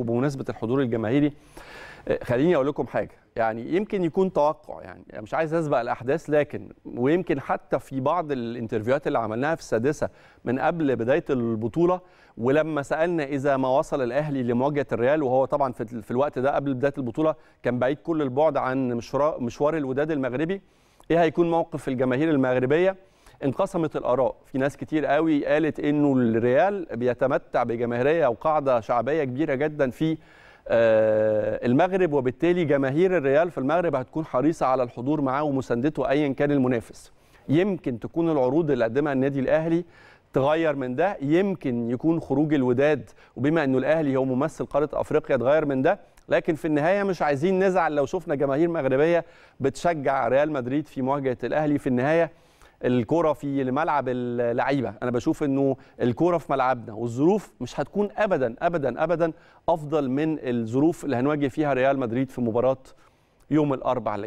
وبمناسبه الحضور الجماهيري آه، خليني اقول لكم حاجه يعني يمكن يكون توقع يعني مش عايز اسبق الاحداث لكن ويمكن حتى في بعض الانترفيوهات اللي عملناها في السادسه من قبل بدايه البطوله ولما سالنا اذا ما وصل الاهلي لمواجهه الريال وهو طبعا في, الوقت ده قبل بدايه البطوله كان بعيد كل البعد عن مشوار الوداد المغربي ايه هيكون موقف الجماهير المغربيه انقسمت الاراء في ناس كتير قوي قالت انه الريال بيتمتع بجماهيريه وقاعده شعبيه كبيره جدا في آه، المغرب وبالتالي جماهير الريال في المغرب هتكون حريصه على الحضور معاه ومساندته ايا كان المنافس يمكن تكون العروض اللي قدمها النادي الاهلي تغير من ده يمكن يكون خروج الوداد وبما انه الاهلي هو ممثل قاره افريقيا تغير من ده لكن في النهايه مش عايزين نزعل لو شفنا جماهير مغربيه بتشجع ريال مدريد في مواجهه الاهلي في النهايه الكوره في ملعب اللعيبه انا بشوف انه الكوره في ملعبنا والظروف مش هتكون ابدا ابدا ابدا افضل من الظروف اللي هنواجه فيها ريال مدريد في مباراه يوم الاربعاء اللي جاي